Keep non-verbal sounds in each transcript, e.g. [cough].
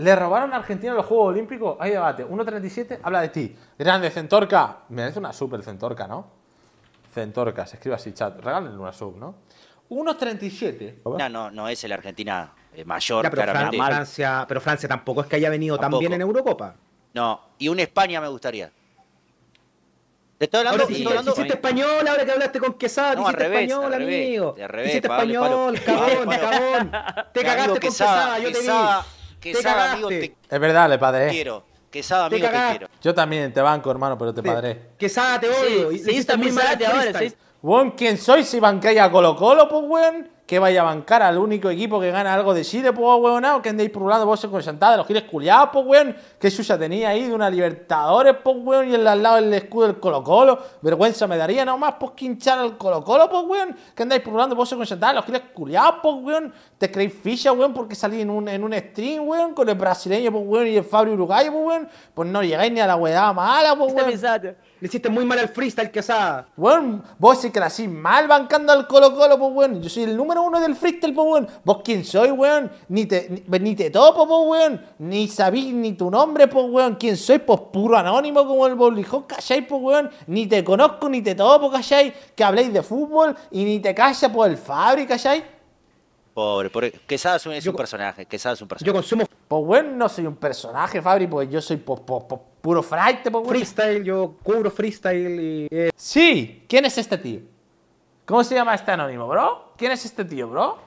¿Le robaron a Argentina los Juegos Olímpicos? Hay debate. 1.37, habla de ti. Grande, Centorca. me Merece una super Centorca, ¿no? Centorca, se escribe así, chat. Regálenle una sub, ¿no? 1.37. No, no, no es el Argentina eh, mayor, pero, Francia, pero Francia tampoco es que haya venido tan bien en Eurocopa. No, y un España me gustaría. Te estoy hablando, ¡Diciste sí, español, ahora que hablaste con Quesada, no, te hiciste español, revés, amigo. Revés, español, cabrón, [laughs] cabrón. Te, cagaste con Quesada, Quesada yo te vi. Quesada, amigo, te Es verdad, le padré. Quiero. Quesada, amigo, te, te, quiero. Yo también te banco, hermano, pero te padré. Quesada, te odio. Sí, y, sí, también sí, también ahora. Won, ¿quién soy si banqué a Colo Colo, pues, weón? que vaya a bancar al único equipo que gana algo de Chile, pues, weón, que andéis por un lado vos con Santada, los giles culiados, pues, weón, que suya tenía ahí de una Libertadores, pues, weón, y al lado del escudo del Colo-Colo, vergüenza me daría nomás, pues, quinchar al Colo-Colo, pues, weón, que andáis por un lado vos con Santada, los giles culiados, pues, weón, te creéis ficha, weón, porque salí en un, en un stream, weón, con el brasileño, pues, weón, y el Fabio Uruguayo, pues, weón, pues no llegáis ni a la weá mala, pues, weón. Le hiciste muy mal al freestyle, Quesada. Bueno, vos sí que así mal bancando al Colo Colo, pues weón. Yo soy el número uno del freestyle, pues weón. Vos quién soy, weón. Ni te, ni, pues, te topo, pues weón. Ni sabí ni tu nombre, pues weón. ¿Quién soy? Pues puro anónimo como el bollijo, ¿cachai, pues weón? Ni te conozco, ni te topo, ¿cachai? Que habléis de fútbol y ni te callas por el fábrica ¿cachai? Pobre, pobre. Quesada es un, personaje. Quesada es un personaje. Yo consumo pues bueno, no soy un personaje, Fabri, pues yo soy pues, pues, pues, puro puro Freestyle, yo cubro freestyle y... Eh. Sí, ¿quién es este tío? ¿Cómo se llama este anónimo, bro? ¿Quién es este tío, bro?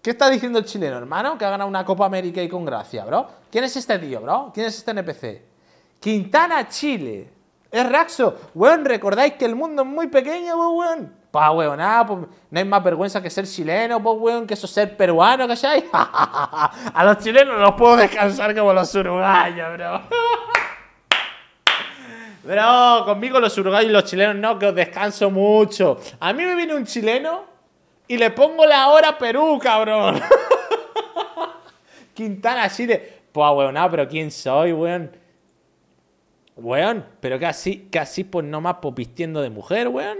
¿Qué está diciendo el chileno, hermano? Que ha ganado una Copa América y con gracia, bro. ¿Quién es este tío, bro? ¿Quién es este NPC? Quintana Chile. Es Raxo. Weón, recordáis que el mundo es muy pequeño, weón. Pues ah, weón, ah, pues, no hay más vergüenza que ser chileno, pues weón, que eso ser peruano, ¿cachai? [laughs] a los chilenos los puedo descansar como los uruguayos, bro. [laughs] bro, conmigo los uruguayos y los chilenos no, que os descanso mucho. A mí me viene un chileno y le pongo la hora a Perú, cabrón. [laughs] Quintana así de, pues ah, weón, ah, pero ¿quién soy, weón? Weón, pero que así, que así pues nomás popistiendo pues, de mujer, weón.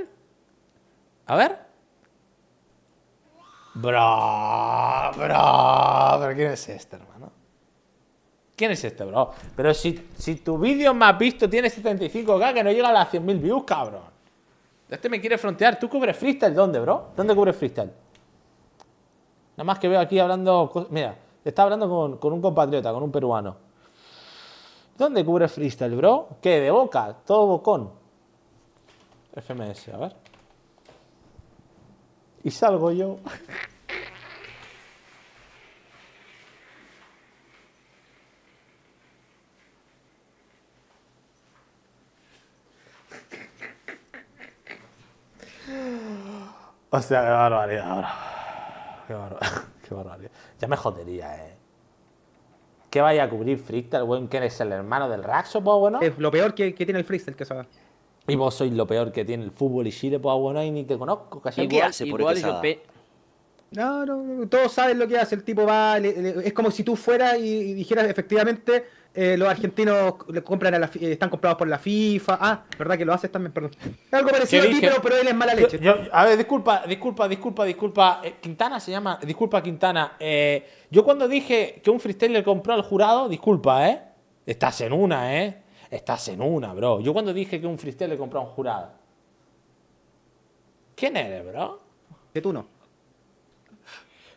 A ver. Bro, bro, pero ¿quién es este, hermano? ¿Quién es este, bro? Pero si, tu vídeo más visto tiene 75k, que no llega a las 100.000 views, cabrón. Este me quiere frontear. ¿Tú cubres freestyle dónde, bro? ¿Dónde cubres freestyle? Nada más que veo aquí hablando... Mira, está hablando con, un compatriota, con un peruano. ¿Dónde cubre freestyle, bro? ¿Qué? ¿De boca? ¿Todo bocón? FMS, a ver. Y salgo yo. sea, qué barbaridad, ahora. Qué, [laughs] qué barbaridad. Ya me jodería, eh. Que vaya a cubrir Freestyle, weón, que eres el hermano del Raxo, bueno. lo peor que, tiene el Freestyle, que va. Y vos sois lo peor que tiene el fútbol y Chile, pues bueno, y ni te conozco. Casi ¿Qué hace por igual no, no, todos saben lo que hace. El tipo va, es como si tú fueras y, dijeras efectivamente eh, los argentinos le compran eh, están comprados por la FIFA. Ah, verdad que lo haces también, perdón. Algo parecido a ti, pero, él es mala leche. a ver, disculpa, disculpa, disculpa, disculpa. Eh, Quintana se llama, disculpa Quintana. yo cuando dije que un freestyle le compró al jurado, disculpa, ¿eh? Estás en una, ¿eh? Estás en una, bro. Yo cuando dije que un freestyle le compró un jurado. ¿Quién eres, bro? Que tú no.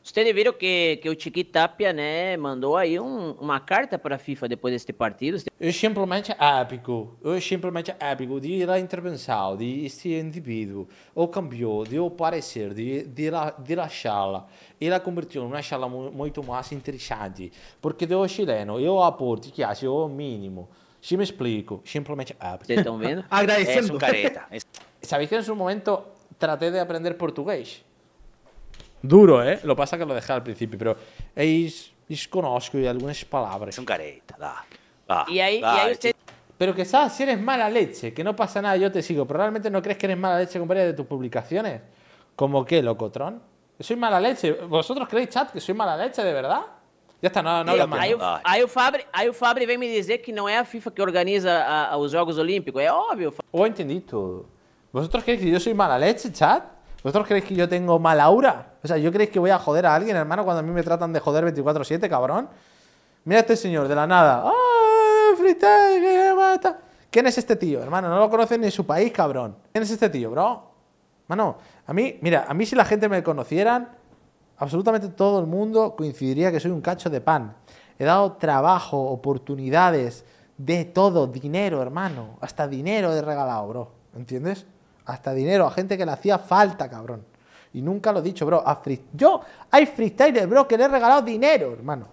Vocês viram que, que o Chiqui Tapia, né, mandou aí uma carta para a FIFA depois deste partido? Eu simplesmente épico, Eu simplesmente épico de ir à intervenção de este indivíduo, ou cambiou, de parecer, de, de, la, de la charla, e la convertiu numa charla muito mais interessante, porque do chileno eu aporte que acho é o mínimo, Si me explico, simplemente me están viendo? [laughs] Agradeciendo. Es um careta. [laughs] ¿Sabéis que en su momento traté de aprender portugués? Duro, ¿eh? Lo pasa que lo dejé al principio, pero es, desconozco y algunas palabras. Es un careta, da. y ahí, Pero que sabes, si eres mala leche, que no pasa nada, yo te sigo. Pero realmente no crees que eres mala leche con varias de tus publicaciones. ¿Como qué, locotrón? ¿Soy mala leche? ¿Vosotros creéis, chat, que soy mala leche de verdad? Ya está não, não mais. Fabri, aí o Fabri que no es la FIFA que organiza a, Juegos Olímpicos. es obvio Oh, ¿Vosotros creéis que yo soy mala leche, chat? ¿Vosotros creéis que yo tengo mala aura? O sea, ¿yo creéis que voy a joder a alguien, hermano, cuando a mí me tratan de joder 24-7, cabrón? Mira este señor, de la nada. ¡Ay, ¡Ah, ¿Quién es este tío, hermano? No lo conoce ni su país, cabrón. ¿Quién es este tío, bro? Mano, a mí, mira, a mí si la gente me conocieran, absolutamente todo el mundo coincidiría que soy un cacho de pan. He dado trabajo, oportunidades, de todo, dinero, hermano. Hasta dinero he regalado, bro. ¿Entiendes? Hasta dinero a gente que le hacía falta, cabrón. Y nunca lo he dicho, bro. A Yo, hay freestylers, bro, que le he regalado dinero, hermano.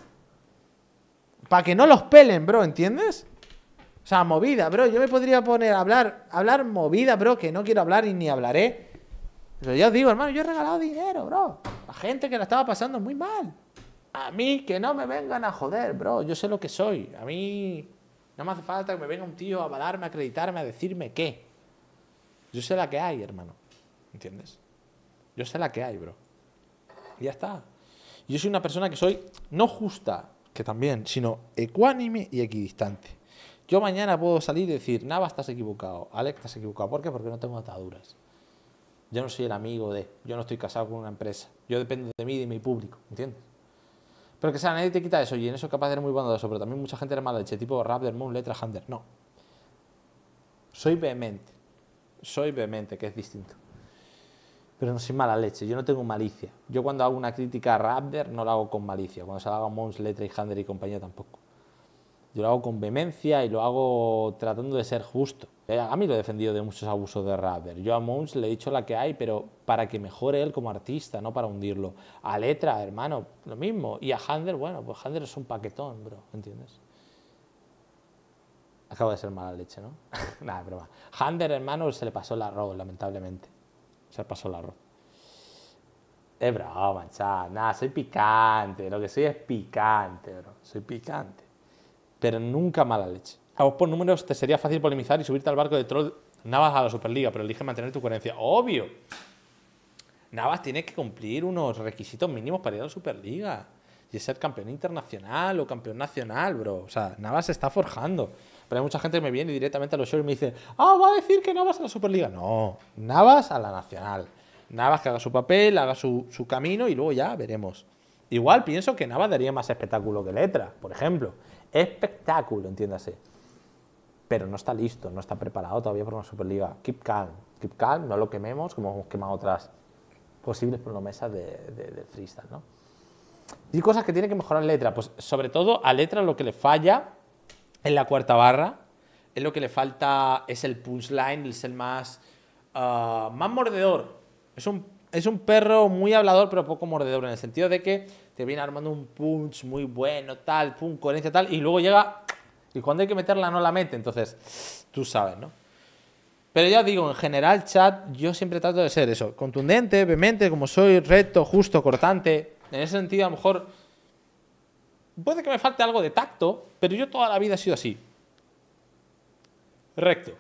Para que no los pelen, bro, ¿entiendes? O sea, movida, bro. Yo me podría poner a hablar, hablar movida, bro, que no quiero hablar y ni hablaré. Pero ya os digo, hermano, yo he regalado dinero, bro. La gente que la estaba pasando muy mal. A mí que no me vengan a joder, bro. Yo sé lo que soy. A mí no me hace falta que me venga un tío a avalarme, a acreditarme, a decirme qué. Yo sé la que hay, hermano. ¿Entiendes? Yo sé la que hay, bro. Y ya está. Yo soy una persona que soy no justa, que también, sino ecuánime y equidistante. Yo mañana puedo salir y decir, Nava, estás equivocado, Alex, estás equivocado. ¿Por qué? Porque no tengo ataduras. Yo no soy el amigo de, yo no estoy casado con una empresa. Yo dependo de mí y de mi público, ¿entiendes? Pero que sea, nadie te quita eso y en eso capaz de ser muy eso, pero también mucha gente era mala leche, tipo Raptor Moon, Letra Hunter. No. Soy vehemente. Soy vehemente, que es distinto. Pero no soy mala leche, yo no tengo malicia. Yo cuando hago una crítica a Raptor no la hago con malicia, cuando se la hago a Mons, Letra y Hunter y compañía tampoco yo lo hago con vehemencia y lo hago tratando de ser justo. Eh, a mí lo he defendido de muchos abusos de rapper. Yo a Moons le he dicho la que hay, pero para que mejore él como artista, no para hundirlo. A Letra, hermano, lo mismo. Y a Hander, bueno, pues Hander es un paquetón, bro, ¿entiendes? Acabo de ser mala leche, ¿no? [laughs] Nada, broma. Hander, hermano, se le pasó el arroz, lamentablemente. Se le pasó el arroz. Es broma, chaval. Nada, soy picante. Lo que soy es picante, bro. Soy picante pero nunca mala leche. A vos por números te sería fácil polemizar y subirte al barco de troll Navas a la Superliga, pero elige mantener tu coherencia. ¡Obvio! Navas tiene que cumplir unos requisitos mínimos para ir a la Superliga. Y es ser campeón internacional o campeón nacional, bro. O sea, Navas se está forjando. Pero hay mucha gente que me viene directamente a los shows y me dice, ah, va a decir que Navas a la Superliga. No, Navas a la Nacional. Navas que haga su papel, haga su, su camino y luego ya veremos. Igual pienso que Navas daría más espectáculo que Letra, por ejemplo espectáculo, entiéndase. Pero no está listo, no está preparado todavía por una Superliga. Keep calm, keep calm, no lo quememos como hemos quemado otras posibles promesas de, de, freestyle, Y cosas que tiene que mejorar Letra, pues sobre todo a Letra lo que le falla en la cuarta barra, es lo que le falta, es el punchline, es el más, ah, más mordedor. Es un, es un perro muy hablador pero poco mordedor en el sentido de que te viene armando un punch muy bueno, tal, pum, coherencia, tal, y luego llega, y cuando hay que meterla no la mete, entonces tú sabes, ¿no? Pero ya digo, en general, chat, yo siempre trato de ser eso, contundente, vehemente, como soy, recto, justo, cortante. En ese sentido, a lo mejor puede que me falte algo de tacto, pero yo toda la vida he sido así. Recto.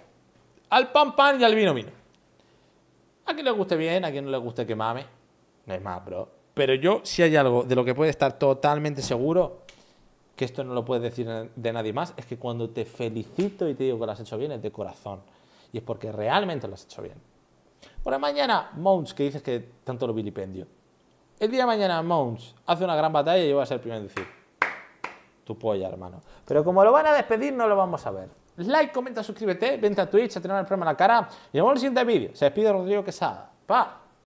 Al pan pan y al vino vino. A quien le guste bien, a quien no le guste que mame. No es más, bro. Pero yo, si hay algo de lo que puede estar totalmente seguro, que esto no lo puedes decir de nadie más, es que cuando te felicito y te digo que lo has hecho bien es de corazón. Y es porque realmente lo has hecho bien. Por la mañana, Mounts, que dices que tanto lo vilipendio. El día de mañana, Mounts hace una gran batalla y yo voy a ser el primero en decir: Tu polla, hermano. Pero como lo van a despedir, no lo vamos a ver. Like, comenta, suscríbete, vente a Twitch, a tener el problema en la cara. Y nos vemos el siguiente vídeo. Se despide Rodrigo Quesada. Pa.